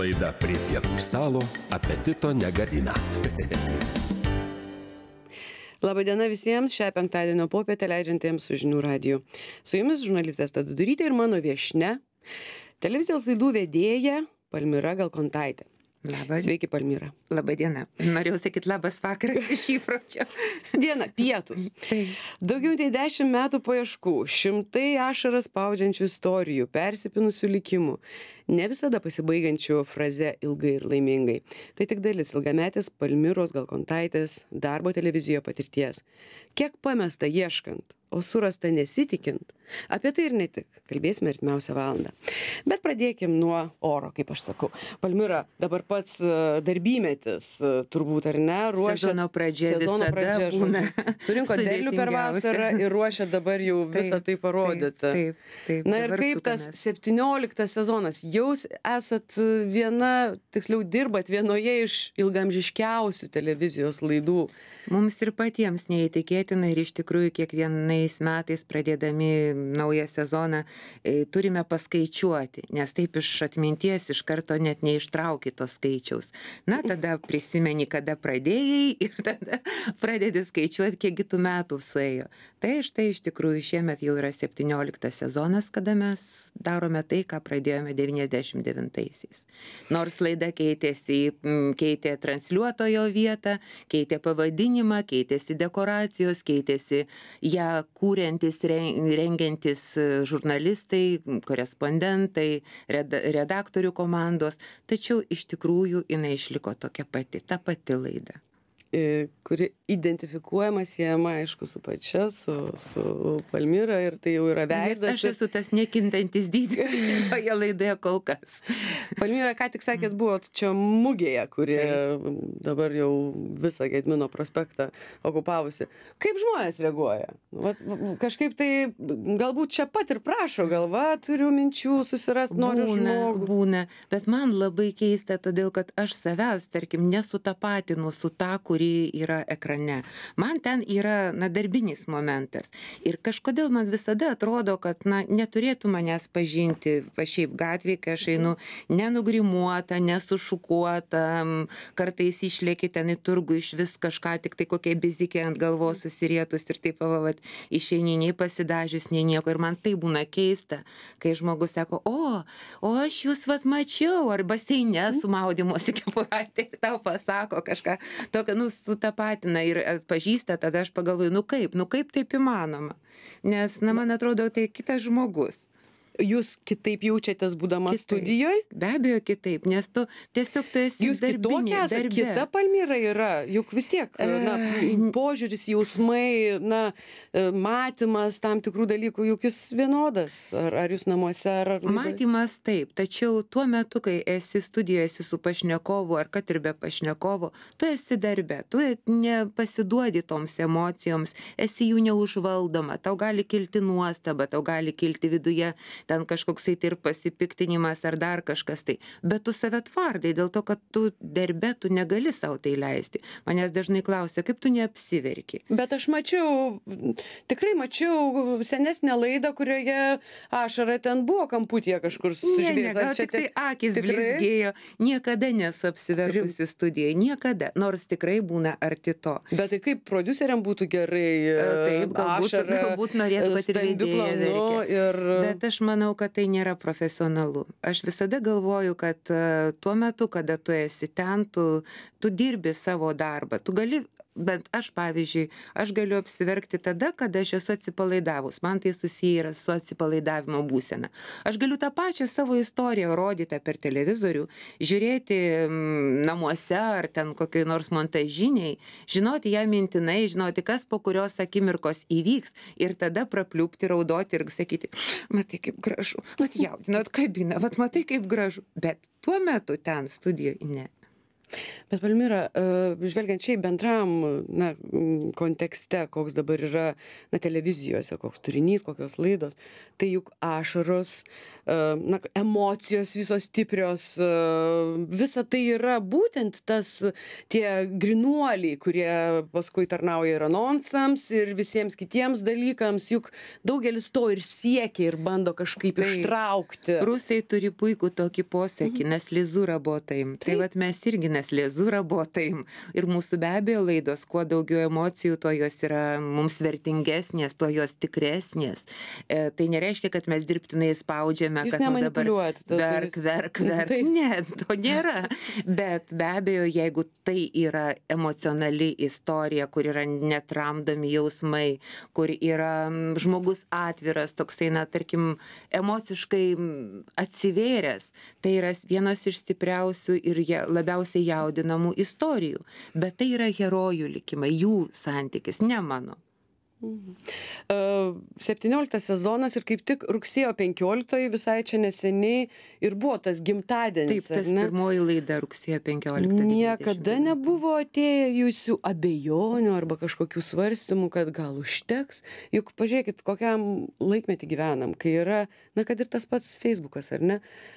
laida prie pietų stalo apetito negadina. Labadiena visiems šią penktadienio popietę leidžiantiems su žinių radiju. Su jumis žurnalistės Tadudurytė ir mano viešne, televizijos laidų vedėja Palmira Galkontaitė. Labas. Sveiki, Palmyra. Labadiena. Norėjau sakyti labas vakaras iš įpročio. Diena, pietus. Daugiau nei dešimt metų paieškų, šimtai ašaras spaudžiančių istorijų, persipinusių likimų ne visada pasibaigiančiu fraze ilgai ir laimingai. Tai tik dalis ilgametės Palmiros Galkontaitės darbo televizijoje patirties. Kiek pamesta ieškant, o surasta nesitikint, apie tai ir ne tik. Kalbėsime artimiausią valandą. Bet pradėkim nuo oro, kaip aš sakau. Palmira, dabar pats e, darbymetis, e, turbūt ar ne, ruošia. Sezono pradžia. Sezono pradžia. Būna. Surinko derlių per vasarą ir ruošia dabar jau visą taip, tai parodyti. Taip, taip. taip Na ir kaip tas 17 sezonas jau jūs esat e, viena tiksliau dirbat vienoje iš ilgaamžiškiausių televizijos laidų mums ir patiems neįtikėtina ir iš tikrųjų kiekvienais metais pradėdami naują sezoną e, turime paskaičiuoti nes taip iš atminties iš karto net neištrauki to skaičiaus na tada prisimeni kada pradėjai ir tada pradedi skaičiuot kiek gi tų metų suėjo tai štai iš tikrųjų šiemet jau yra septynioliktas sezonas kada mes darome tai ką pradėjome devyni 89-aisiais. Nors laida keitėsi, keitė transliuotojo vietą, keitė pavadinimą, keitėsi dekoracijos, keitėsi ją kūrentis, rengiantis e, žurnalistai, korespondentai, redaktorių komandos, tačiau iš tikrųjų jinai išliko tokia pati, ta pati laida i kuri identifikuojama siejama aišku su pačia su su palmira ir tai jau yra veidas aš esu tas nekintantis dydis toje laidoje kol kas palmira ką tik sakėt buvot čia mugėje kuri dabar jau visą gedimino prospektą okupavusi kaip žmonės reaguoja vat kažkaip tai galbūt čia pat ir prašo gal va turiu minčių susirast noriu būna, žmogų būna bet man labai keista todėl kad aš savęs tarkim nesutapatinu su ta kuri kuri yra ekrane. Man ten yra na, darbinis momentas. Ir kažkodėl man visada atrodo, kad na, neturėtų manęs pažinti, pašiaip gatvė, kai aš einu nenugrimuota, nesušukuota, kartais išlėki ten į turgų iš vis kažką, tik tai kokie bizikė ant galvos susirietus ir taip pavavat, išeini nei pasidažius, nei nieko. Ir man tai būna keista, kai žmogus sako, o, o aš jūs vat mačiau, ar baseine sumaudimuose kepuraitė ir tau pasako kažką tokio, nu, visus sutapatina ir atpažįsta, tada aš pagalvoju, nu kaip, nu kaip taip įmanoma. Nes, na, man atrodo, tai kitas žmogus jūs kitaip jaučiatės būdama kitaip. studijoj? Be abejo, kitaip, nes tu tiesiog tu esi. Jūs kitokia, ar kita Palmyra yra, juk vis tiek, na, požiūris, jausmai, na, e, matymas tam tikrų dalykų, juk jis vienodas, ar, ar jūs namuose, ar... Matymas taip, tačiau tuo metu, kai esi studijoje, esi su pašnekovu, ar kad ir be pašnekovo, tu esi darbe, tu nepasiduodi toms emocijoms, esi jų neužvaldoma, tau gali kilti nuostaba, tau gali kilti viduje ten kažkoksai tai ir pasipiktinimas ar dar kažkas tai bet tu save tvardai dėl to kad tu darbe tu negali sau tai leisti manęs dažnai klausia kaip tu neapsiverki bet aš mačiau tikrai mačiau senesnę laidą kurioje ašara ten buvo kamputyje kažkur sužibėjus ar čia tiktai akys blizgėjo niekada nesu apsiverkusi studijoj niekada nors tikrai būna arti to bet tai kaip prodiuseriam būtų gerai taip galbūt ašara, galbūt norėtų kad ir vedėja verkia ir bet aš manau manau kad tai nėra profesionalu aš visada galvoju kad e, tuo metu kada tu esi ten tu tu dirbi savo darbą tu gali bent aš pavyzdžiui aš galiu apsiverkti tada kada aš esu atsipalaidavus man tai susiję yra su atsipalaidavimo būsena aš galiu tą pačią savo istoriją rodytą per televizorių žiūrėti namuose ar ten kokioj nors montažinėj žinoti ją mintinai žinoti kas po kurios akimirkos įvyks ir tada prapliupti raudoti ir sakyti matai kaip gražu vat jaudina atkabina vat matai kaip gražu bet tuo metu ten studijoj ne Bet Palmyra, e, žvelgiant šiaip bendram na, kontekste, koks dabar yra na, televizijose, koks turinys, kokios laidos, tai juk ašaros, e, na, emocijos visos stiprios, e, visa tai yra būtent tas tie grinuoliai, kurie paskui tarnauja ir anonsams, ir visiems kitiems dalykams, juk daugelis to ir siekia ir bando kažkaip tai, ištraukti. Rusai turi puikų tokį posėkį, mhm. nes lizūra buvo taim. Tai, tai vad mes irgi ne kiekvienas lezūra buvo taim ir mūsų be abejo laidos kuo daugiau emocijų tuo jos yra mums vertingesnės tuo jos tikresnės e, tai nereiškia kad mes dirbtinai spaudžiame Jūs kad nu, dabar verk verk verk ne to nėra bet be abejo jeigu tai yra emocionali istorija kur yra netramdomi jausmai kur yra žmogus atviras toksai na tarkim emociškai atsivėręs tai yra vienas iš stipriausių ir jie labiausiai sujaudinamų istorijų, bet tai yra herojų likimai, jų santykis, ne mano. 17 mhm. e, sezonas ir kaip tik rugsėjo 15 visai čia neseniai ir buvo tas gimtadienis. Taip, tas pirmoji laida rugsėjo 15. Niekada 90. nebuvo atėjusių abejonių arba kažkokių svarstymų, kad gal užteks. Juk pažiūrėkit, kokiam laikmetį gyvenam, kai yra, na kad ir tas pats Facebookas, ar ne? Uh,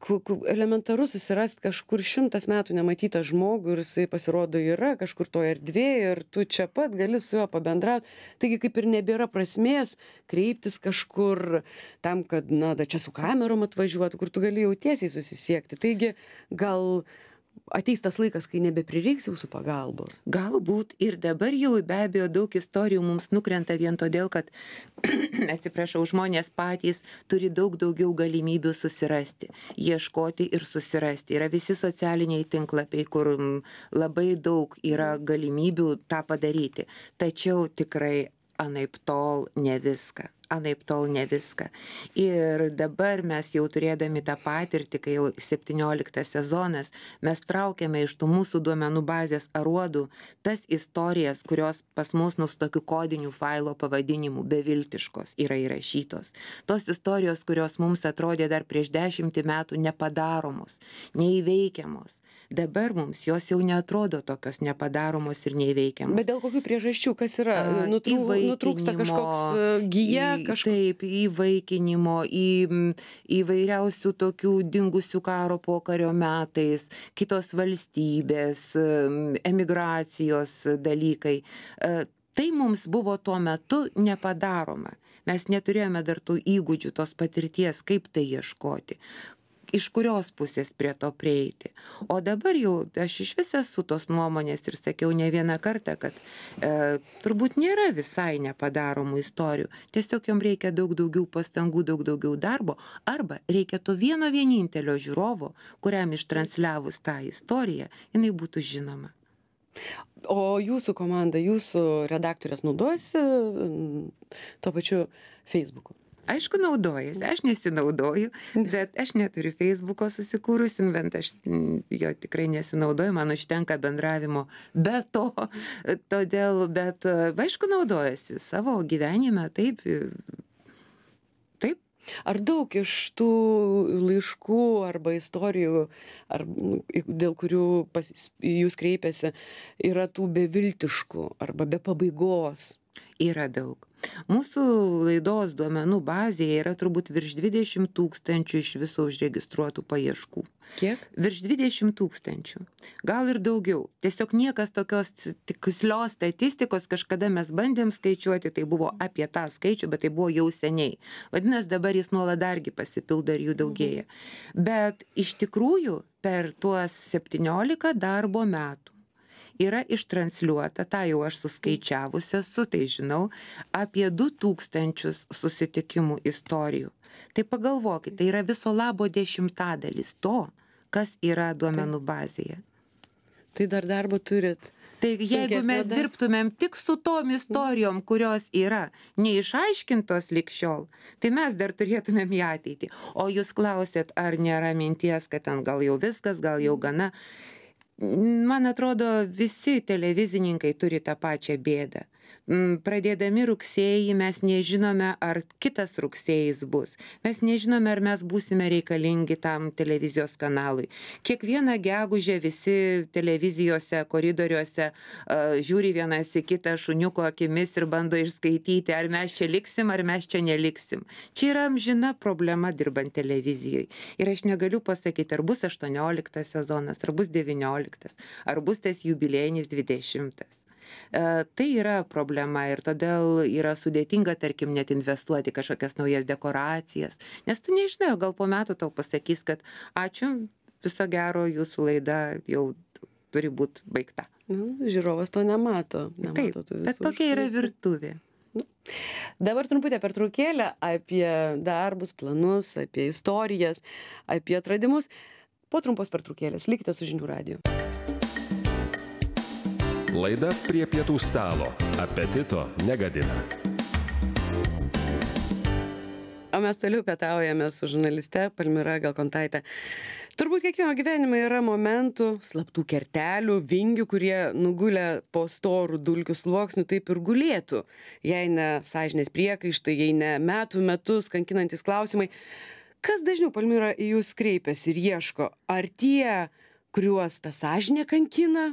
ku ku elementaru susirast kažkur šimtas metų nematytą žmogų ir jisai pasirodo yra kažkur toj erdvėj ir tu čia pat gali su juo pabendraut taigi kaip ir nebėra prasmės kreiptis kažkur tam kad na da čia su kamerom atvažiuotų kur tu gali jau tiesiai susisiekti taigi gal ateis tas laikas kai nebeprireiks jūsų pagalbos galbūt ir dabar jau be abejo daug istorijų mums nukrenta vien todėl kad atsiprašau žmonės patys turi daug daugiau galimybių susirasti ieškoti ir susirasti yra visi socialiniai tinklapiai kur mm, labai daug yra galimybių tą padaryti tačiau tikrai anaiptol ne viską anaiptol ne viską ir dabar mes jau turėdami tą patirtį kai jau septynioliktas sezonas mes traukiame iš tų mūsų duomenų bazės aruodų tas istorijas kurios pas mus nu su tokiu kodiniu failo pavadinimu beviltiškos yra įrašytos tos istorijos kurios mums atrodė dar prieš dešimtį metų nepadaromos neįveikiamos dabar mums jos jau neatrodo tokios nepadaromos ir neįveikiamos. Bet dėl kokių priežasčių, kas yra, nutrūk, nutrūksta kažkoks e, gyja, kažkaip įvaikinimo, į, įvairiausių tokių dingusių karo pokario metais, kitos valstybės, e, emigracijos dalykai. E, tai mums buvo tuo metu nepadaroma mes neturėjome dar tų įgūdžių, tos patirties, kaip tai ieškoti, iš kurios pusės prie to prieiti o dabar jau aš išvis esu tos nuomonės ir sakiau ne vieną kartą kad e, turbūt nėra visai nepadaromų istorijų tiesiog jom reikia daug daugiau pastangų daug daugiau darbo arba reikia to vieno vienintelio žiūrovo kuriam ištransliavus tą istoriją jinai būtų žinoma O jūsų komanda, jūsų redaktorės naudojasi mm, tuo pačiu Facebooku? aišku naudojasi aš nesinaudoju bet aš neturiu feisbuko susikūrusi bent aš jo tikrai nesinaudoju man užtenka bendravimo be to todėl bet e, aišku naudojuosi savo gyvenime taip e, taip Ar daug iš tų laiškų arba istorijų, ar, nu, dėl kurių pas, jūs kreipiasi, yra tų beviltiškų arba be pabaigos Yra daug. Mūsų laidos duomenų bazėje yra turbūt virš 20 tūkstančių iš viso užregistruotų paieškų. Kiek? Virš 20 tūkstančių. Gal ir daugiau. Tiesiog niekas tokios tikslios statistikos, kažkada mes bandėm skaičiuoti, tai buvo apie tą skaičių, bet tai buvo jau seniai. Vadinasi, dabar jis nuolat dargi pasipildo ir jų daugėja. Mhm. Bet iš tikrųjų per tuos 17 darbo metų yra ištransliuota tą jau aš suskaičiavus esu tai žinau apie du tūkstančius susitikimų istorijų tai pagalvokit tai yra viso labo dešimtadalis to kas yra duomenų bazėje tai dar darbo turit Tai jeigu mes dirbtumėm tik su tom istorijom, mm. kurios yra neišaiškintos likščiol, tai mes dar turėtumėm į ateitį. O jūs klausėt, ar nėra minties, kad ten gal jau viskas, gal jau mm. gana man atrodo visi televizininkai turi tą pačią bėdą pradėdami rugsėjį mes nežinome ar kitas rugsėjis bus mes nežinome ar mes būsime reikalingi tam televizijos kanalui kiekvieną gegužę visi televizijose koridoriuose žiūri vienas į kitą šuniuko akimis ir bando išskaityti ar mes čia liksim ar mes čia neliksim čia yra amžina problema dirbant televizijoj ir aš negaliu pasakyt ar bus aštuonioliktas sezonas ar bus devynioliktas ar bus tas jubiliejinis dvidešimtas E, tai yra problema ir todėl yra sudėtinga, tarkim, net investuoti kažkokias naujas dekoracijas, nes tu nežinai, gal po metų tau pasakys, kad ačiū, viso gero, jūsų laida jau turi būti baigta. Nu, žiūrovas to nemato. nemato Taip, bet tokia yra virtuvė. Nu. Dabar trumputę pertraukėlę apie darbus, planus, apie istorijas, apie atradimus. Po trumpos pertraukėlės likite su žinių radiju. Laida prie pietų stalo. Apetito negadina. O mes toliau pietaujame su žurnaliste Palmira Galkontaitė. Turbūt kiekvieno gyvenime yra momentų, slaptų kertelių, vingių, kurie nugulę po storų dulkių sluoksnių taip ir gulėtų, jei ne sąžinės priekaištai, jei ne metų metus kankinantis klausimai. Kas dažniau, Palmira, į jūs kreipiasi ir ieško? Ar tie, kuriuos ta sąžinė kankina,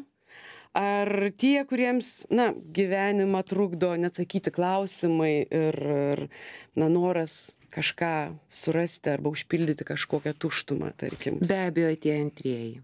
ar tie kuriems na gyvenimą trukdo neatsakyti klausimai ir ir na noras kažką surasti arba užpildyti kažkokią tuštumą tarkim be abejo tie antrieji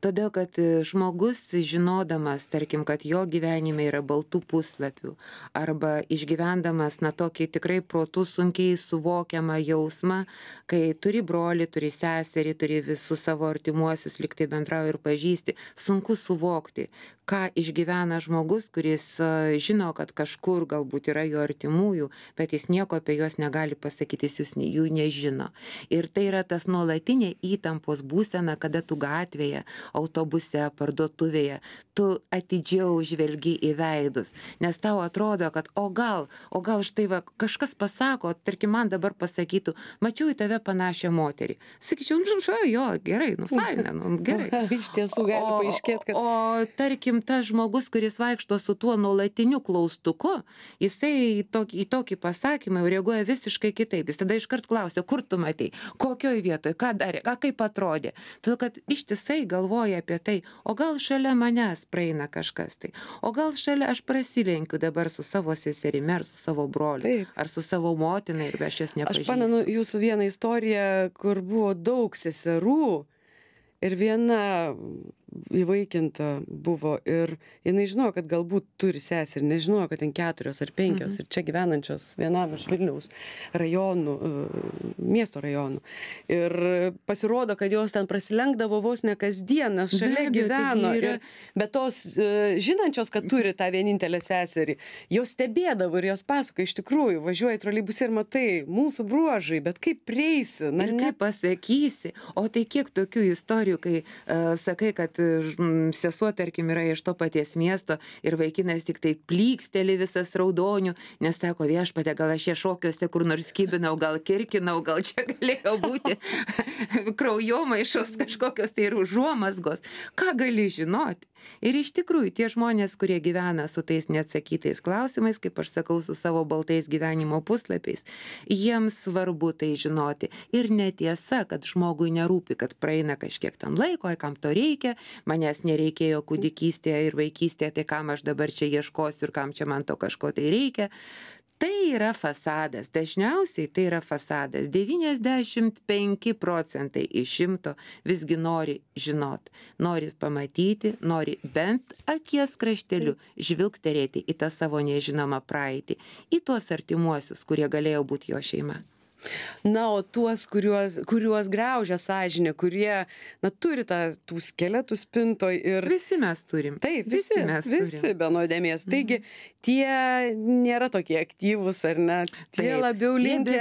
todėl kad e, žmogus žinodamas tarkim kad jo gyvenime yra baltų puslapių arba išgyvendamas na tokį tikrai protu sunkiai suvokiamą jausmą kai turi brolį turi seserį turi visus savo artimuosius lyg tai bendrauji ir pažįsti sunku suvokti ką išgyvena žmogus kuris e, žino kad kažkur galbūt yra jo artimųjų bet jis nieko apie juos negali pasakyt jis jūs jų nežino ir tai yra tas nuolatinė įtampos būsena kada tu gatvėje autobuse parduotuvėje tu atidžiau žvelgi į veidus nes tau atrodo kad o gal o gal štai va kažkas pasako tarkim man dabar pasakytų mačiau į tave panašią moterį sakyčiau nu ža jo gerai nu faina nu gerai iš tiesų gali paaiškėt kad o tarkim tas žmogus kuris vaikšto su tuo nuolatiniu klaustuku jisai į tokį į tokį pasakymą jau reaguoja visiškai kitaip jis tada tada iškart klausia kur tu matei kokioj vietoj ką darė ką kaip atrodė todėl kad ištisai galvoji apie tai o gal šalia manęs praeina kažkas tai o gal šalia aš prasilenkiu dabar su savo seserimi ar su savo broliu ar su savo motina ir aš jos nepažįstu aš pamenu jūsų vieną istoriją kur buvo daug seserų ir viena įvaikinta buvo ir jinai žinojo kad galbūt turi sesę ir nežinojo kad ten keturios ar penkios mhm. ir čia gyvenančios vienam iš vilniaus rajonų e, miesto rajonų ir pasirodo kad jos ten prasilenkdavo vos ne kasdien nes šalia gyveno ir be tos e, žinančios kad turi tą vienintelę seserį jos stebėdavo ir jos pasakojo iš tikrųjų važiuoji troleibuse ir matai mūsų bruožai bet kaip prieisi na ir kaip pasakysi o tai kiek tokių istorijų kai e, sakai kad kad sesuo tarkim yra iš to paties miesto ir vaikinas tiktai plyksteli visas raudoniu nes sako viešpatie gal aš čia šokiuose kur nors kibinau gal kirkinau gal čia galėjo būti kraujomaišos kažkokios tai ir užuomazgos ką gali žinoti ir iš tikrųjų tie žmonės kurie gyvena su tais neatsakytais klausimais kaip aš sakau su savo baltais gyvenimo puslapiais jiems svarbu tai žinoti ir netiesa kad žmogui nerūpi kad praeina kažkiek ten laiko ai kam to reikia manęs nereikėjo kūdikystėje ir vaikystėje tai kam aš dabar čia ieškosiu ir kam čia man to kažko tai reikia tai yra fasadas dažniausiai tai yra fasadas devyniasdešimt penki procentai iš šimto visgi nori žinot nori pamatyti nori bent akies krašteliu žvilgterėti į tą savo nežinomą praeitį į tuos artimuosius kurie galėjo būt jo šeima Na, o tuos, kuriuos, kuriuos greužia sąžinė, kurie, na, turi tą, tų skeletų spintoj ir... Visi mes turim. Taip, visi, visi mes. Visi turim. be nuodėmės. Mhm. Taigi, tie nėra tokie aktyvūs, ar ne? Tie Taip, labiau linkę.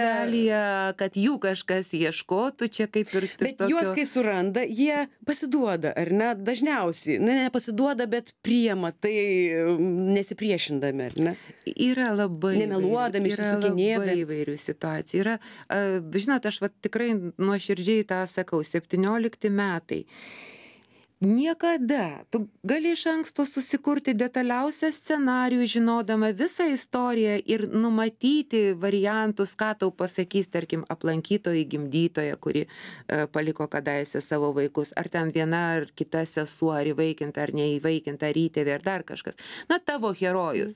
Kad jų kažkas ieškotų čia kaip ir... Bet tokio... juos, kai suranda, jie pasiduoda, ar ne? Dažniausiai. Na, ne pasiduoda, bet priema tai nesipriešindami, ar ne? Yra labai. Nemeluodami, išsisukinėdami. Yra labai įvairių situacijų. Yra žinot, aš va tikrai nuoširdžiai tą sakau, 17 metai niekada tu gali iš anksto susikurti detaliausią scenarijų žinodama visą istoriją ir numatyti variantus ką tau pasakys tarkim aplankytoji gimdytoja kuri e, paliko kadaise savo vaikus ar ten viena ar kita sesuo ar įvaikinta ar neįvaikinta ar įtėvė ar dar kažkas na tavo herojus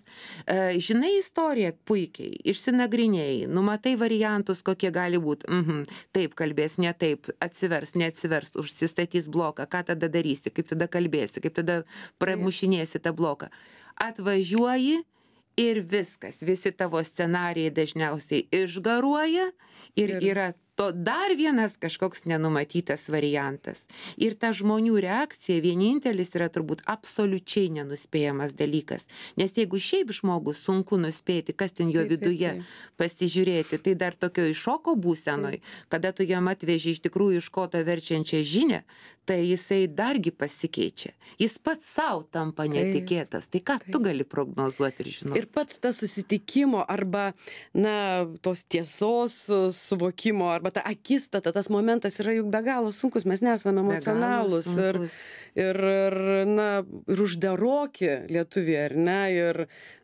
e, žinai istoriją puikiai išsinagrinėjai numatai variantus kokie gali būt mhm taip kalbės ne taip atsivers neatsivers užsistatys bloką ką tada daryt darysi, kaip tada kalbėsi, kaip tada pramušinėsi tą bloką. Atvažiuoji ir viskas, visi tavo scenarijai dažniausiai išgaruoja ir, ir yra svarsto dar vienas kažkoks nenumatytas variantas ir ta žmonių reakcija vienintelis yra turbūt absoliučiai nenuspėjamas dalykas nes jeigu šiaip žmogų sunku nuspėti kas ten jo viduje pasižiūrėti tai dar tokioj šoko būsenoj kada tu jam atveži iš tikrųjų iš koto verčiančią žinią tai jisai dargi pasikeičia jis pats sau tampa netikėtas tai ką tu gali prognozuoti ir žinoti ir pats tas susitikimo arba na tos tiesos suvokimo arba va ta akistata, tas momentas yra juk be galo sunkus, mes nesame emocionalūs ir, ir, ir, na, ir uždaroki lietuviai, ar ne, ir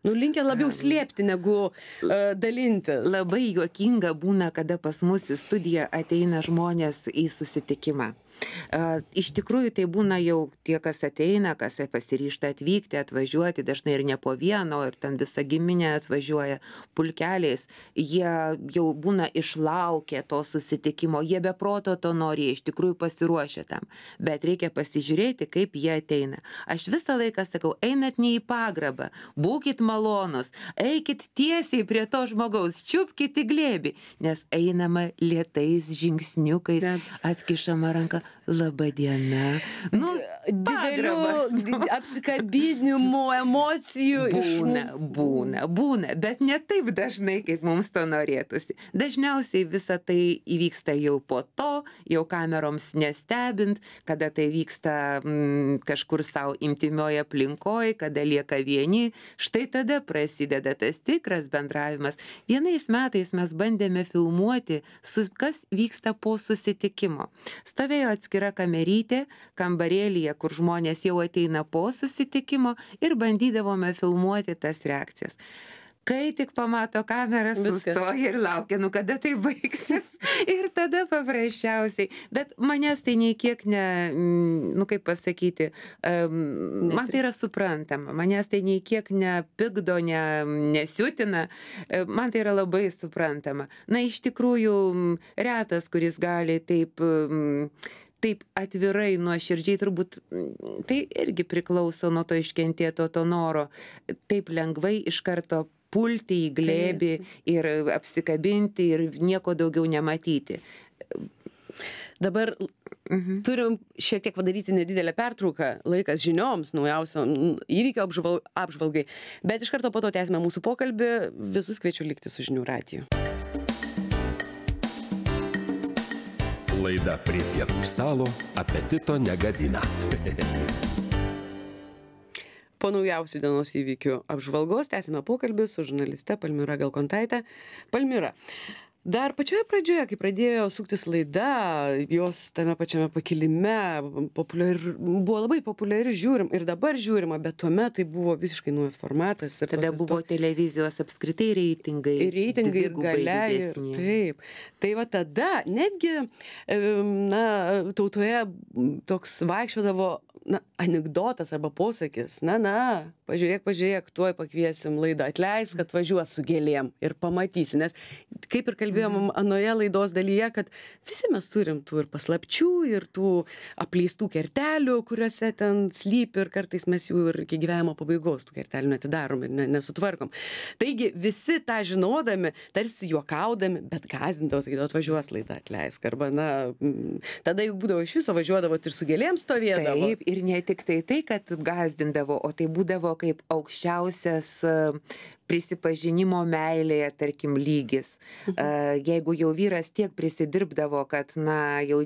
nu linkę labiau slėpti negu e, dalintis labai juokinga būna kada pas mus į studiją ateina žmonės į susitikimą e, Iš tikrųjų, tai būna jau tie, kas ateina, kas pasiryšta atvykti, atvažiuoti, dažnai ir ne po vieno, ir ten visa giminė atvažiuoja pulkeliais, jie jau būna išlaukę to susitikimo, jie be proto to nori, jie iš tikrųjų pasiruošia tam, bet reikia pasižiūrėti, kaip jie ateina. Aš visą laiką sakau, einat ne į pagrabą, būkite malonus malonūs eikit tiesiai prie to žmogaus čiupkit į glėbį nes einama lėtais žingsniukais atkišama ranka laba diena. Nu, didelių apsikabinimų, emocijų. Būna, iš... būna, būna, bet ne taip dažnai, kaip mums to norėtųsi. Dažniausiai visa tai įvyksta jau po to, jau kameroms nestebint, kada tai vyksta mm, kažkur savo intimioje aplinkoje, kada lieka vieni. Štai tada prasideda tas tikras bendravimas. Vienais metais mes bandėme filmuoti, kas vyksta po susitikimo. Stovėjo atskirti atskira kamerytė kambarėlyje kur žmonės jau ateina po susitikimo ir bandydavome filmuoti tas reakcijas. Kai tik pamato kamerą, sustoja ir laukia, nu kada tai baigsis. ir tada paprasčiausiai. Bet manęs tai nei kiek ne, mm, nu kaip pasakyti, um, man tai yra suprantama, manęs tai nei kiek nepigdo, ne, nesiutina, e, man tai yra labai suprantama. Na iš tikrųjų, mm, retas, kuris gali taip... Um, taip atvirai nuoširdžiai turbūt mm, tai irgi priklauso nuo to iškentėto to noro taip lengvai iš karto pulti į glėbį ir apsikabinti ir nieko daugiau nematyti. Dabar mhm. turim šiek tiek padaryti nedidelę pertrauką, laikas žinioms, naujausiam įvykio apžvalgai, bet iš karto po to tęsime mūsų pokalbį, visus kviečiu likti su žinių radiju. Laida prie pietų stalo apetito negadina. Po naujausių dienos įvykių apžvalgos tęsime pokalbį su žurnaliste Palmira Galkontaitė. Palmira, dar pačioje pradžioje kai pradėjo suktis laida jos tame pačiame pakilime populiar buvo labai populiari žiūrim ir dabar žiūrima bet tuomet tai buvo visiškai naujas formatas ir tada buvo televizijos apskritai reitingai reitingai ir galia ir taip tai va tada netgi na tautoje toks vaikščiodavo na anekdotas arba posakis na na pažiūrėk pažiūrėk tuoj pakviesim laidą atleisk atvažiuos su gėlėm ir pamatysi nes kaip ir kalbėjom mhm. anoje laidos dalyje kad visi mes turim tų ir paslapčių ir tų apleistų kertelių kuriuose ten slypi ir kartais mes jų ir iki gyvenimo pabaigos tų kertelių neatidarom ir ne nesutvarkom taigi visi tą žinodami tarsi juokaudami bet gąsdindavo sakydavo atvažiuos laida atleisk arba na tada juk būdavo iš viso važiuodavot ir su gėlėm stovėdavot ir ne tiktai tai kad gąsdindavo o tai būdavo kaip aukščiausias prisipažinimo meilėje, tarkim, lygis. Mhm. Jeigu jau vyras tiek prisidirbdavo, kad, na, jau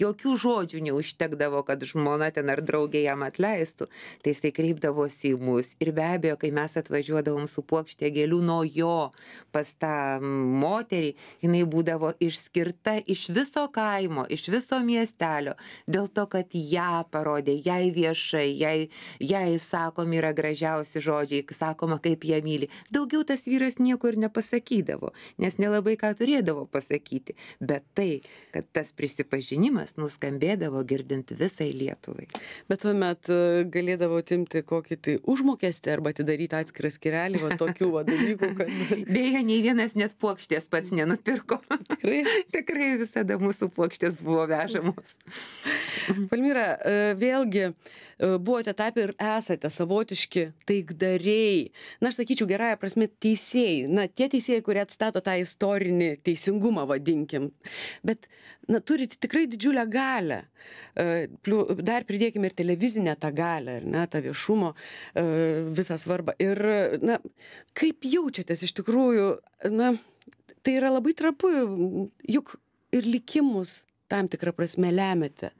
jokių žodžių neužtekdavo, kad žmona ten ar draugė jam atleistų, tai jisai kreipdavosi į mus. Ir be abejo, kai mes atvažiuodavom su puokštė gėlių nuo jo pas tą moterį, jinai būdavo išskirta iš viso kaimo, iš viso miestelio, dėl to, kad ją parodė, jai viešai, jai, jai sakomi yra gražiausi žodžiai, sakoma, kaip ją myli daugiau tas vyras nieko ir nepasakydavo nes nelabai ką turėdavo pasakyti bet tai kad tas prisipažinimas nuskambėdavo girdint visai lietuvai bet tuomet e, galėdavo atimti kokį tai užmokestį arba atidaryti atskirą skyrelį va tokių va dalykų kad deja nei vienas net puokštės pats nenupirko tikrai tikrai visada mūsų puokštės buvo vežamos palmira e, vėlgi e, buvote tapę ir esate savotiški taikdariai na aš sakyčiau gera gerąja prasme teisėjai, na, tie teisėjai, kurie atstato tą istorinį teisingumą, vadinkim, bet, na, turi tikrai didžiulę galę. E, dar pridėkime ir televizinę tą galę, ar ne, tą viešumo e, visą svarbą. Ir, na, kaip jaučiatės iš tikrųjų, na, tai yra labai trapu, juk ir likimus tam tikrą prasme lemiate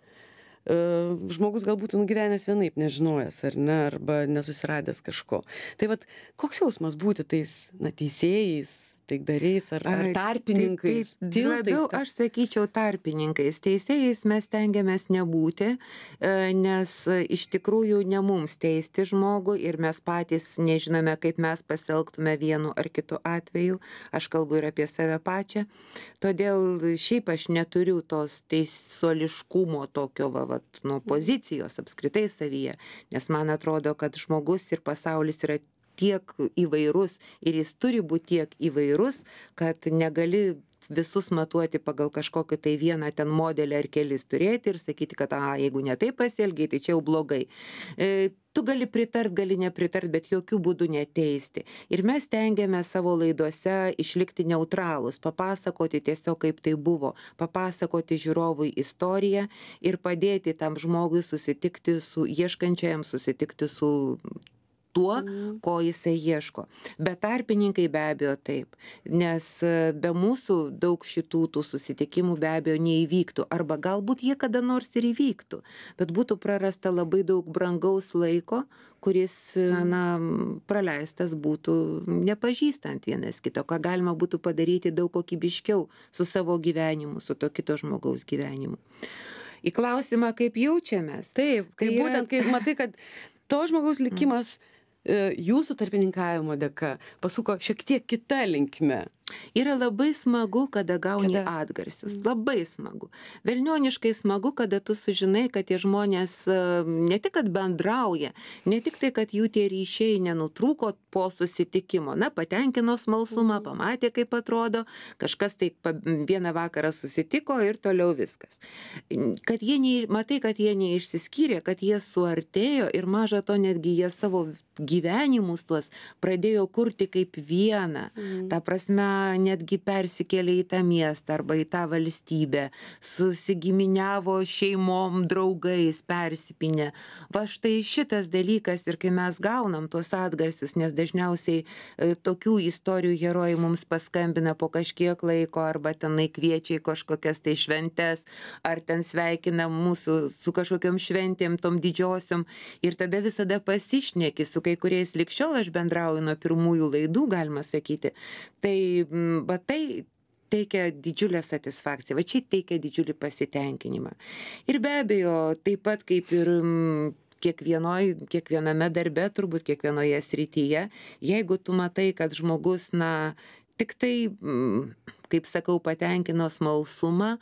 žmogus э, gal būtų nugyvenęs vienaip nežinojęs ar ne arba nesusiradęs kažko tai vat koks jausmas būti tais na teisėjais taikdariais ar, ar tarpininkais? Taip, taip, labiau aš sakyčiau tarpininkais. Teisėjais mes tengiamės nebūti, e, nes e, iš tikrųjų ne mums teisti žmogų ir mes patys nežinome, kaip mes pasielgtume vienu ar kitu atveju. Aš kalbu ir apie save pačią. Todėl šiaip aš neturiu tos teisoliškumo tokio va, va, nuo pozicijos apskritai savyje, nes man atrodo, kad žmogus ir pasaulis yra tiek įvairus ir jis turi būt tiek įvairus kad negali visus matuoti pagal kažkokį tai vieną ten modelį ar kelis turėti ir sakyti, kad, aha, jeigu ne taip pasielgiai, tai čia jau blogai. E, tu gali pritart, gali nepritart, bet jokių būdų neteisti. Ir mes tengiame savo laidose išlikti neutralus, papasakoti tiesiog, kaip tai buvo, papasakoti žiūrovui istoriją ir padėti tam žmogui susitikti su ieškančiajam, susitikti su tuo mhm. ko jisai ieško bet tarpininkai be abejo taip nes e, be mūsų daug šitų tų susitikimų be abejo neįvyktų arba galbūt jie kada nors ir įvyktų bet būtų prarasta labai daug brangaus laiko kuris e, mhm. na praleistas būtų nepažįstant vienas kito ką galima būtų padaryti daug kokybiškiau su savo gyvenimu su to kito žmogaus gyvenimu į klausimą, kaip jaučiamės. Taip, tai būtent, yra... kai matai, kad to žmogaus mm. likimas mm E, jūsų tarpininkavimo dėka pasuko šiek tiek kita linkme Yra labai smagu, kada gauni kada? atgarsius. Mm. Labai smagu. Velnioniškai smagu, kada tu sužinai, kad tie žmonės ehm, ne tik, kad bendrauja, ne tik tai, kad jų tie ryšiai nenutrūko po susitikimo. Na, patenkino smalsumą, mhm. pamatė, kaip atrodo, kažkas tai vieną vakarą susitiko ir toliau viskas. Kad jie, nei, matai, kad jie neišsiskyrė, kad jie suartėjo ir maža to netgi jie savo gyvenimus tuos pradėjo kurti kaip vieną. Mm. Ta prasme, na netgi persikėlė į tą miestą arba į tą valstybę susigiminiavo šeimom draugais persipynė va štai šitas dalykas ir kai mes gaunam tuos atgarsius nes dažniausiai e, tokių istorijų herojai mums paskambina po kažkiek laiko arba tenai kviečia į kažkokias tai šventes ar ten sveikina mūsų su kažkokiom šventėm tom didžiosiom ir tada visada pasišneki su kai kuriais lig šiol aš bendrauju nuo pirmųjų laidų galima sakyti tai va tai teikia didžiulę satisfakciją, va čia teikia didžiulį pasitenkinimą. Ir be abejo, taip pat kaip ir kiekvienoj, kiekviename darbe, turbūt kiekvienoje srityje, jeigu tu matai, kad žmogus, na, tik tai, kaip sakau, patenkino smalsumą,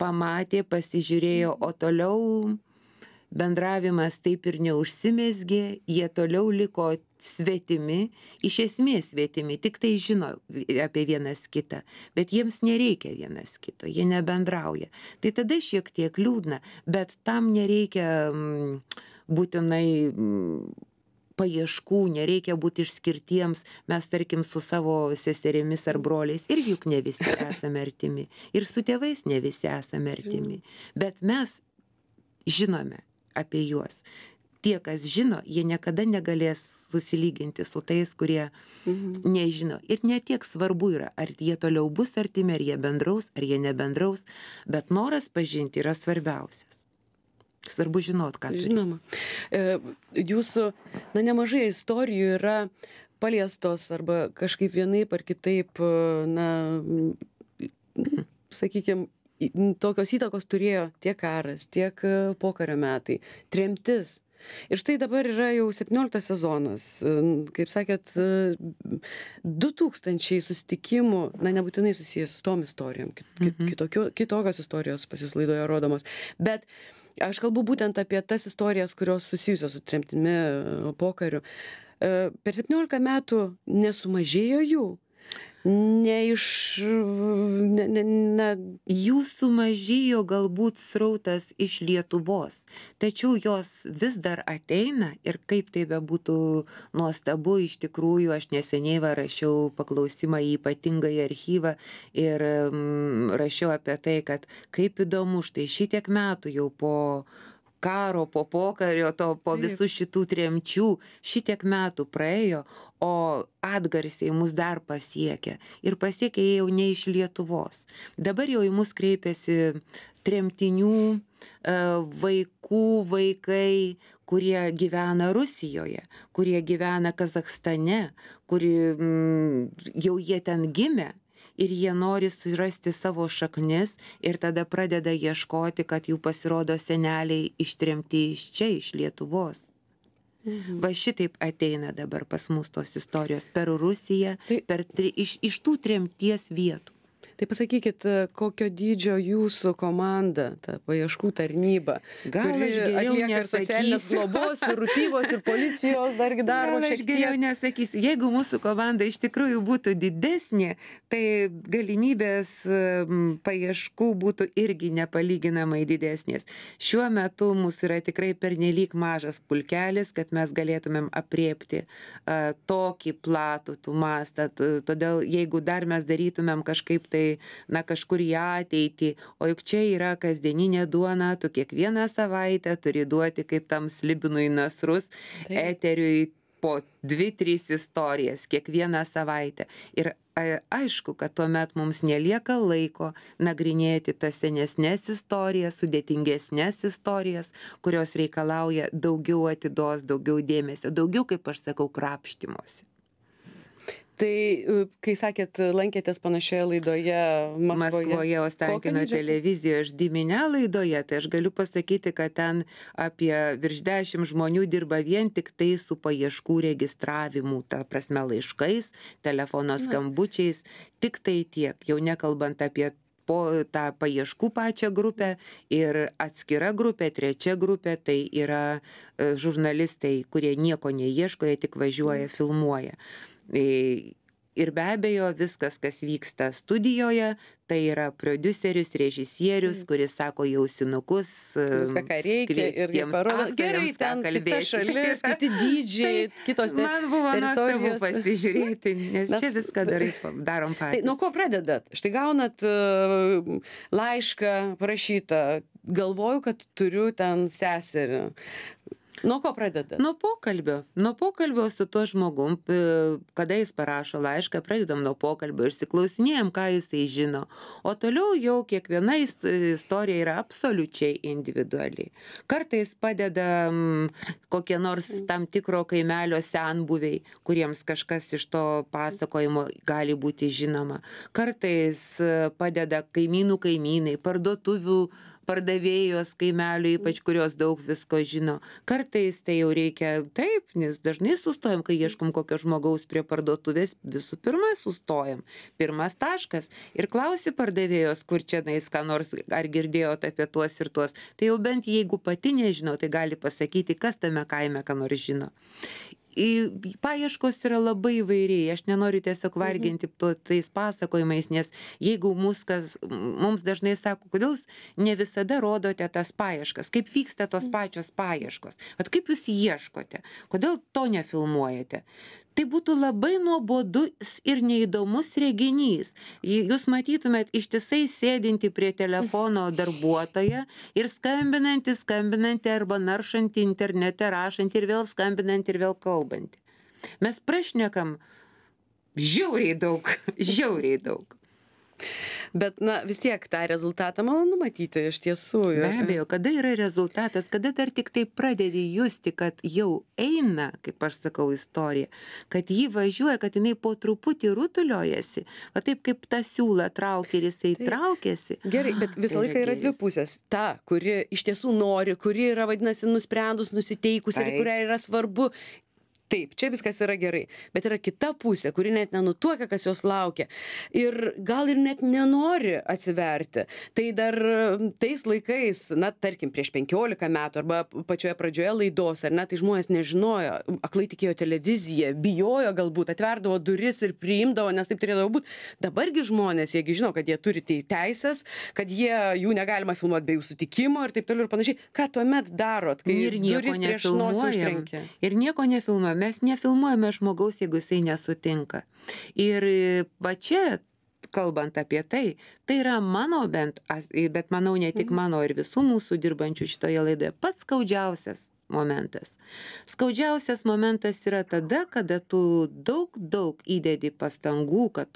pamatė, pasižiūrėjo, o toliau bendravimas taip ir neužsimesgė, jie toliau liko svetimi iš esmės svetimi tiktai žino apie vienas kitą bet jiems nereikia vienas kito jie nebendrauja tai tada šiek tiek liūdna bet tam nereikia mm, būtinai mm, paieškų nereikia būti išskirtiems mes tarkim su savo seserimis ar broliais irgi juk ne visi esame artimi ir su tėvais ne visi esame artimi bet mes žinome apie juos tie, kas žino, jie niekada negalės susilyginti su tais, kurie mhm. nežino. Ir netiek svarbu yra, ar jie toliau bus artimi, ar jie bendraus, ar jie nebendraus, bet noras pažinti yra svarbiausias. Svarbu žinot, ką. Žinoma. E, jūsų, na, nemažai istorijų yra paliestos arba kažkaip vienaip ar kitaip, e, na, sakykime, tokios įtakos turėjo tiek karas, tiek e, pokario metai, tremtis. Ir štai dabar yra jau 17 sezonas, kaip sakėt, 2000 susitikimų, na nebūtinai susijęs su tom istorijom, kit, mhm. kitokio, kitokios istorijos pas jūs laidoje rodomos, bet aš kalbu būtent apie tas istorijas, kurios susijusios su tremtimi e, pokariu. E, per 17 metų nesumažėjo jų, ne iš ne ne ne jų sumažėjo galbūt srautas iš lietuvos tačiau jos vis dar ateina ir kaip tai bebūtų nuostabu iš tikrųjų aš neseniai va rašiau paklausimą į ypatingąjį archyvą ir mm, rašiau apie tai kad kaip įdomu štai šitiek metų jau po karo po pokario to po visų šitų tremčių šitiek metų praėjo o atgarsiai mus dar pasiekia ir pasiekia jie jau ne iš lietuvos dabar jau į mus kreipiasi tremtinių e, vaikų vaikai kurie gyvena rusijoje kurie gyvena kazachstane kuri mm, jau jie ten gimę ir jie nori surasti savo šaknis ir tada pradeda ieškoti, kad jų pasirodo seneliai ištremti iš čia, iš Lietuvos. Mhm. Va šitaip ateina dabar pas mus tos istorijos per Rusiją, tai, per tri, iš, iš tų tremties vietų tai pasakykit e, kokio dydžio jūsų komanda ta paieškų tarnyba kuri atlieka ir socialinės globos ir rūpybos ir policijos dargi darbą šiek tiek geriau nesakysiu jeigu mūsų komanda iš tikrųjų būtų didesnė tai galimybės e, paieškų būtų irgi nepalyginamai didesnės šiuo metu mūsų yra tikrai pernelyg mažas pulkelis kad mes galėtumėm aprėpti e, tokį platų tų mastą todėl jeigu dar mes darytumėm kažkaip tai pavyzdžiui na kažkur į ateitį o juk čia yra kasdieninė duona tu kiekvieną savaitę turi duoti kaip tam slibinui nasrus Taip. eteriui po dvi trys istorijas kiekvieną savaitę ir aišku, kad tuomet mums nelieka laiko nagrinėti tas senesnės istorijas, sudėtingesnės istorijas, kurios reikalauja daugiau atidos, daugiau dėmesio, daugiau, kaip aš sakau, krapštimosi tai e, kai sakėt lankėtės panašioje laidoje maskvoje, maskvoje ostankino televizijoje ždyminę laidoje tai aš galiu pasakyti kad ten apie virš dešimt žmonių dirba vien tik tai su paieškų registravimu ta prasme laiškais telefono skambučiais tiktai tiek jau nekalbant apie po tą paieškų pačią grupę ir atskira grupė trečia grupė tai yra e, žurnalistai kurie nieko neieško jie tik važiuoja mm. filmuoja Tai ir be abejo, viskas, kas vyksta studijoje, tai yra produceris, režisierius, mm. kuris sako jausinukus. Viską, um, ką reikia ir jiems parodo. Gerai, ten kalbėti. Šalis, kiti dydžiai, tai kitos ne. Man buvo nuostabu pasižiūrėti, nes mes... čia viską darai, darom patys. Tai nuo ko pradedat? Štai gaunat uh, laišką parašytą, galvoju, kad turiu ten seserį nuo ko pradedat nuo pokalbio nuo pokalbio su tuo žmogum kada jis parašo laišką pradedam nuo pokalbio išsiklausinėjam ką jisai žino o toliau jau kiekviena is istorija yra absoliučiai individuali kartais padeda kokie nors mm. tam tikro kaimelio senbuviai kuriems kažkas iš to pasakojimo gali būti žinoma kartais e, padeda kaimynų kaimynai parduotuvių pardavėjos kaimelio mm. ypač kurios daug visko žino kartais tai jau reikia taip nes dažnai sustojam kai ieškom kokio žmogaus prie parduotuvės visų pirma sustojam pirmas taškas ir klausi pardavėjos kur čionais ką nors ar girdėjot apie tuos ir tuos tai jau bent jeigu pati nežino tai gali pasakyti kas tame kaime ką nors žino į paieškos yra labai įvairiai aš nenoriu tiesiog mhm. varginti to tais pasakojimais nes jeigu mus kas mums dažnai sako kodėl jūs ne visada rodote tas paieškas kaip vyksta tos mhm. pačios paieškos vat kaip jūs ieškote kodėl to nefilmuojate tai būtų labai nuobodus ir neįdomus reginys jei jūs matytumėt ištisai sėdintį prie telefono darbuotoją ir skambinantį skambinantį arba naršantį internete rašantį ir vėl skambinantį ir vėl kalbantį mes prašnekam žiauriai daug žiauriai daug Bet, na, vis tiek tą rezultatą malonu matyti iš tiesų. Ir... Be abejo, kada yra rezultatas, kada dar tik tai pradedi justi, kad jau eina, kaip aš sakau, istorija, kad ji važiuoja, kad jinai po truputį rutuliojasi, o taip kaip tą siūlą traukia ir jisai tai... traukiasi. Gerai, bet visą laiką yra dvi pusės. Ta, kuri iš tiesų nori, kuri yra, vadinasi, nusprendus, nusiteikusi ir kuriai yra svarbu taip, čia viskas yra gerai, bet yra kita pusė, kuri net nenutuokia, kas jos laukia ir gal ir net nenori atsiverti. Tai dar tais laikais, na, tarkim, prieš 15 metų arba pačioje pradžioje laidos, ar ne, tai žmonės nežinojo, aklai tikėjo televiziją, bijojo galbūt, atverdavo duris ir priimdavo, nes taip turėdavo būti. Dabargi žmonės, jiegi žino, kad jie turi tai teisės, kad jie, jų negalima filmuoti be jų sutikimo ir taip toliau ir panašiai. Ką tuomet darot, kai ir duris prieš nosį užtrenkia? Ir nieko nefilmuojam mes nefilmuojame žmogaus, jeigu jisai nesutinka. Ir e, va čia kalbant apie tai, tai yra mano bent, bet manau ne tik mhm. mano ir visų mūsų dirbančių šitoje laidoje pats skaudžiausias momentas. Skaudžiausias momentas yra tada, kada tu daug, daug įdedi pastangų, kad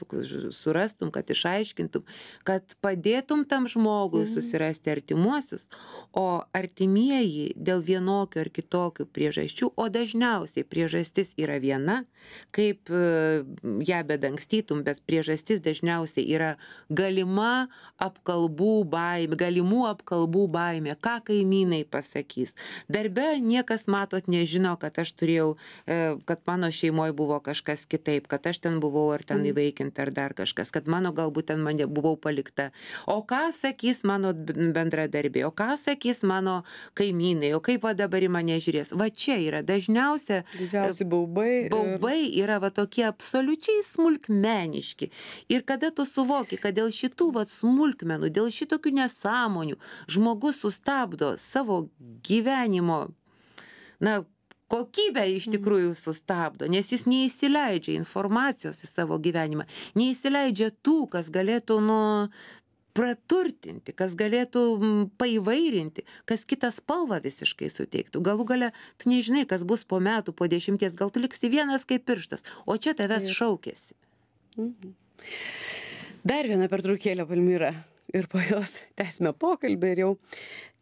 surastum, kad išaiškintum, kad padėtum tam žmogui mhm. susirasti artimuosius, o artimieji dėl vienokių ar kitokių priežasčių, o dažniausiai priežastis yra viena, kaip e, ją bedangstytum, bet priežastis dažniausiai yra galima apkalbų baimė, galimų apkalbų baimė, ką kaimynai pasakys. Darbe niekas matot nežino kad aš turėjau e, kad mano šeimoj buvo kažkas kitaip kad aš ten buvau ar ten mm. įvaikinta ar dar kažkas kad mano galbūt ten mane buvau palikta o ką sakys mano bendradarbiai o ką sakys mano kaimynai o kaip va dabar į mane žiūrės va čia yra dažniausia e, didžiausi baubai baubai yra va tokie absoliučiai smulkmeniški ir kada tu suvoki kad dėl šitų vat smulkmenų dėl šitokių nesąmonių žmogus sustabdo savo gyvenimo na kokybę iš mm. tikrųjų sustabdo nes jis neįsileidžia informacijos į savo gyvenimą neįsileidžia tų kas galėtų nu praturtinti kas galėtų paįvairinti kas kitą spalvą visiškai suteiktų galų gale tu nežinai kas bus po metų po dešimties gal tu liksi vienas kaip pirštas o čia tavęs šaukiasi mhm. dar viena pertraukėlė palmira ir po jos tęsime pokalbį ir jau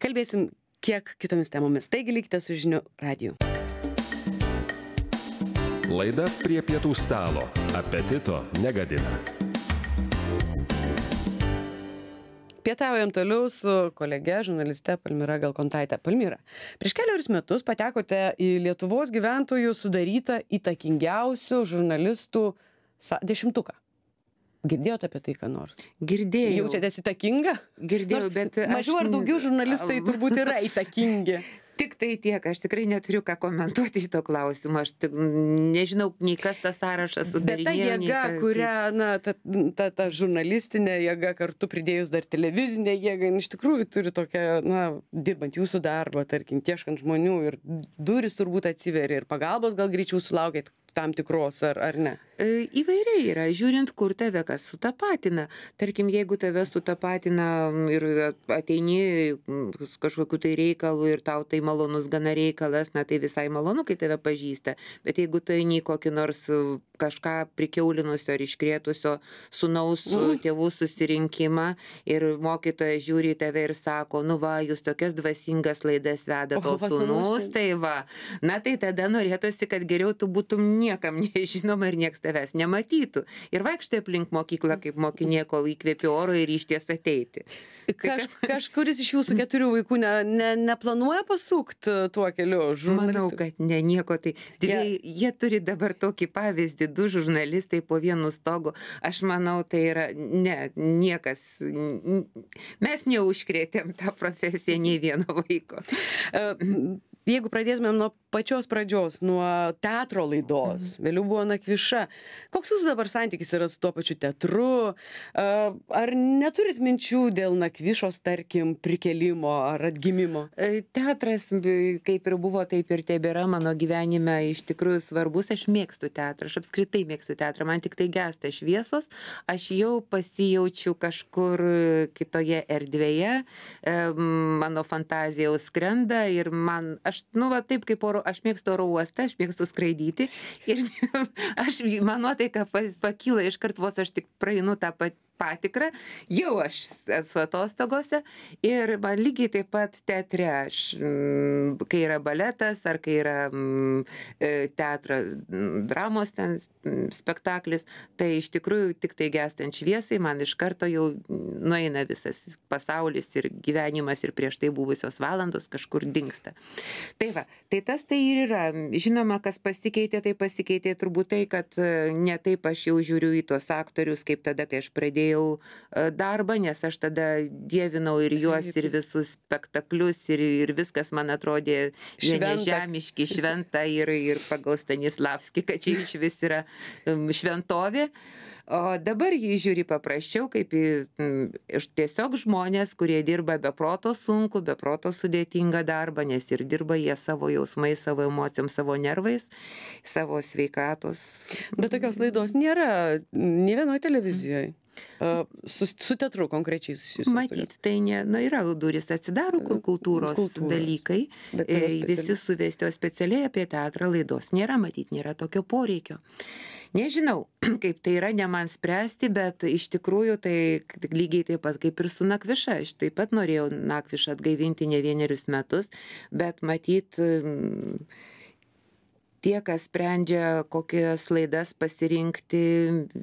kalbėsim kiek kitomis temomis. Taigi likite su žinių radiju. Laida prie pietų stalo. Apetito negadina. Pietaujam toliau su kolege, žurnaliste Palmira Galkontaitė. Palmira, prieš keliarius metus patekote į Lietuvos gyventojų sudarytą įtakingiausių žurnalistų dešimtuką girdėjot apie tai ką nors girdėjau jaučiatės įtakinga girdėjau bet mažiau ar daugiau žurnalistai turbūt yra įtakingi tiktai tiek aš tikrai neturiu ką komentuoti šito klausimo aš tik nežinau nei kas tą sąrašą sudarinėjo bet ta jėga kurią na ta ta ta žurnalistinė jėga kartu pridėjus dar televizinę jėgą jin iš tikrųjų turi tokią na dirbant jūsų darbą tarkim ieškant žmonių ir durys turbūt atsiveria ir pagalbos gal greičiau sulaukiat tam tikros ar ar ne e, įvairiai yra žiūrint kur tave kas sutapatina tarkim jeigu tave sutapatina ir ateini su kažkokiu tai reikalu ir tau tai malonus gana reikalas na tai visai malonu kai tave pažįsta bet jeigu tu eini į kokį nors e, kažką prikiaulinusio ar iškrėtusio sūnaus e, mhm. tėvų susirinkimą ir mokytoja žiūri į tave ir sako nu va jūs tokias dvasingas laidas vedat o sūnus tai. tai va na tai tada norėtųsi kad geriau tu būtum niekam nežinoma ir nieks tavęs nematytų. Ir vaikštai aplink mokyklą kaip mokinė, kol įkvėpi oro ir išties ateiti. Tai kaž, kažkuris iš jūsų keturių vaikų ne, ne, neplanuoja pasukti e, tuo keliu žurnalistų? Manau, kad ne nieko. Tai dviejai, yeah. jie turi dabar tokį pavyzdį, du žurnalistai po vienu stogu. Aš manau, tai yra, ne, niekas, mes neužkrėtėm tą profesiją nei vieno vaiko. E, jeigu pradėtumėm nuo pačios pradžios nuo teatro laidos mhm. vėliau buvo nakviša koks jūsų dabar santykis yra su tuo pačiu teatru a ar neturit minčių dėl nakvišos tarkim prikėlimo ar atgimimo e, teatras bei kaip ir buvo taip ir tebėra mano gyvenime iš tikrųjų svarbus aš mėgstu teatrą aš apskritai mėgstu teatrą man tiktai gęsta šviesos aš jau pasijaučiu kažkur kitoje erdvėje mano fantazija jau skrenda ir man aš aš nu va taip kaip oro aš mėgstu oro uostą aš mėgstu skraidyti ir aš mano nuotaika pakyla iškart vos aš tik praeinu tą pat patikrą jau aš esu atostogose ir man lygiai taip pat teatre aš mm, kai yra baletas ar kai yra mm, e, teatras mm, dramos ten spektaklis tai iš tikrųjų tiktai gęstant šviesai man iš karto jau nueina visas pasaulis ir gyvenimas ir prieš tai buvusios valandos kažkur dingsta tai va tai tas tai ir yra žinoma kas pasikeitė tai pasikeitė turbūt tai kad e, ne taip aš jau žiūriu į tuos aktorius kaip tada kai aš pradėjau turėjau e, darbą nes aš tada dievinau ir juos ir visus spektaklius ir ir viskas man atrodė jie nežemiški šventa ir ir pagal stanislavskį kad čia išvis yra šventovė o dabar jį žiūri paprasčiau kaip į iš tiesiog žmones kurie dirba be proto sunkų be proto sudėtingą darbą nes ir dirba jie savo jausmais savo emocijom savo nervais savo sveikatos bet tokios laidos nėra nė vienoj televizijoj Su, su teatru konkrečiai susijusiu. Matyt, tai ne, na, yra durys atsidaro, kur kultūros, kultūros. dalykai, visi suvestio specialiai apie teatrą laidos. Nėra, matyt, nėra tokio poreikio. Nežinau, kaip tai yra, ne man spręsti, bet iš tikrųjų tai lygiai taip pat kaip ir su nakviša. Aš taip pat norėjau nakvišą atgaivinti ne vienerius metus, bet matyt... Mm, tie kas sprendžia kokias laidas pasirinkti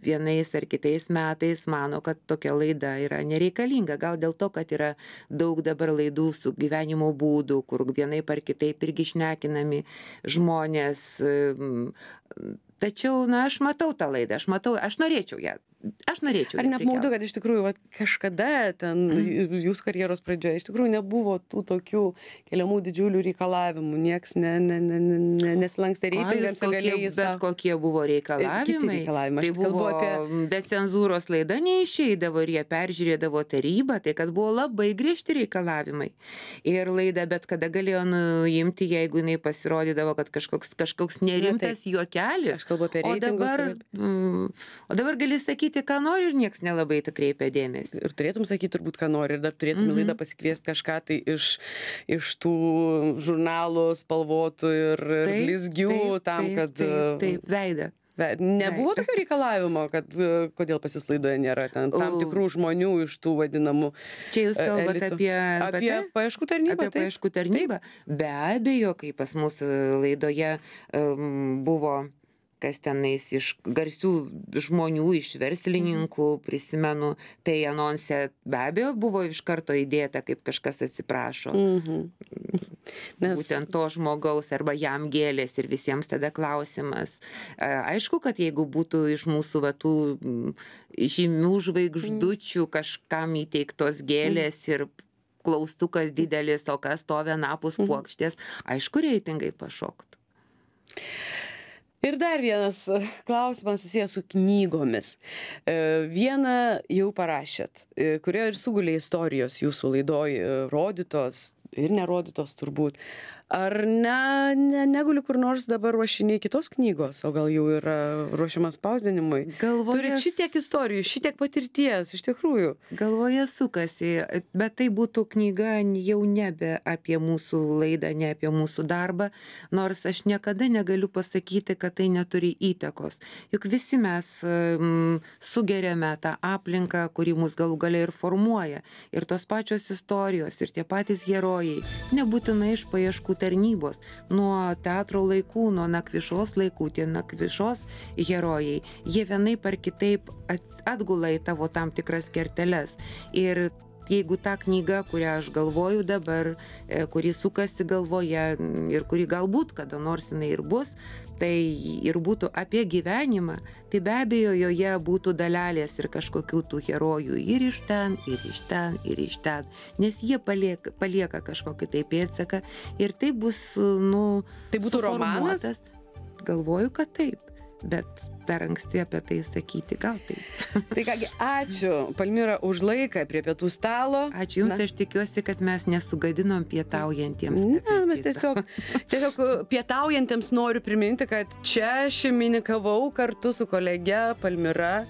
vienais ar kitais metais mano kad tokia laida yra nereikalinga gal dėl to kad yra daug dabar laidų su gyvenimo būdu kur vienaip ar kitaip irgi šnekinami žmonės tačiau na aš matau tą laidą aš matau aš norėčiau ją aš norėčiau. Ar neapmaudu, kad iš tikrųjų vat, kažkada ten mhm. jūsų karjeros pradžioje iš tikrųjų nebuvo tų tokių keliamų didžiulių reikalavimų, nieks ne, ne, ne, ne, nesilankstė reitingams, galėjai jis. Bet kokie buvo reikalavimai? reikalavimai. Tai buvo, apie... bet cenzūros laida neišeidavo ir jie peržiūrėdavo tarybą, tai kad buvo labai griežti reikalavimai. Ir laida bet kada galėjo nuimti, jeigu jinai pasirodydavo, kad kažkoks, kažkoks tai nerimtas juokelis. Aš kalbu apie reitingus. O dabar, ir... Mm, o dabar gali sakyti, sakyti ką nori ir nieks nelabai į tai kreipia dėmesį ir turėtum sakyt turbūt ką nori ir dar turėtum į mhm. laidą pasikviest kažką tai iš iš tų žurnalų spalvotų ir ir blizgių tam kad taip e, veidą Bet nebuvo tokio reikalavimo, kad e, kodėl pas jūs laidoje nėra ten tam tikrų žmonių iš tų vadinamų. Čia jūs e, kalbate elitų. apie, apie paieškų tarnybą. Apie taip. paieškų tarnybą. Taip. Be abejo, kai pas mus laidoje um, buvo kas tenais iš garsių žmonių iš verslininkų mhm. prisimenu tai anonse be abejo buvo iš karto įdėta kaip kažkas atsiprašo mhm. Mm, Nes... būtent to žmogaus arba jam gėlės ir visiems tada klausimas. Aišku, kad jeigu būtų iš mūsų vatų mm, žymių žvaigždučių mhm. kažkam įteiktos gėlės mhm. ir klaustukas didelis, o kas to vienapus plokštės, aišku, reitingai pašoktų. Ir dar vienas e, klausimas susijęs su knygomis. E, vieną jau parašėt, e, kurioje ir sugulė istorijos jūsų laidoj rodytos ir nerodytos turbūt ar ne ne neguli kur nors dabar ruošiniai kitos knygos o gal jau yra ruošiama spausdinimui turit šitiek istorijų šitiek patirties iš tikrųjų galvoje sukasi bet tai būtų knyga jau nebe apie mūsų laidą ne apie mūsų darbą nors aš niekada negaliu pasakyti kad tai neturi įtakos juk visi mes sugeriame tą aplinką kuri mus galų gale ir formuoja ir tos pačios istorijos ir tie patys herojai nebūtinai iš paieškų tarnybos nuo teatro laikų nuo nakvišos laikų tie nakvišos herojai jie vienaip ar kitaip at atgula į tavo tam tikras kerteles ir jeigu ta knyga kurią aš galvoju dabar e, kuri sukasi galvoje ir kuri galbūt kada nors jinai ir bus tai ir būtų apie gyvenimą tai be abejo joje būtų dalelės ir kažkokių tų herojų ir iš ten ir iš ten ir iš ten nes jie palieka palieka kažkokį tai pėdsaką ir tai bus nu tai būtų romanas galvoju kad taip bet dar anksti apie tai sakyti, gal taip. tai kągi, ačiū Palmyra už laiką prie pietų stalo. Ačiū Jums, Na. aš tikiuosi, kad mes nesugadinom pietaujantiems. Ne, mes tiesiog, tiesiog pietaujantiems noriu priminti, kad čia šiminikavau kartu su kolege Palmyra.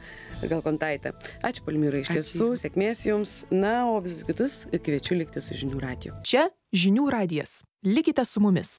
Gal kontaitė. Ačiū Palmyra iš tiesų, Ačiū. sėkmės jums. Na, o visus kitus kviečiu likti su žinių radiju. Čia žinių radijas. Likite su mumis.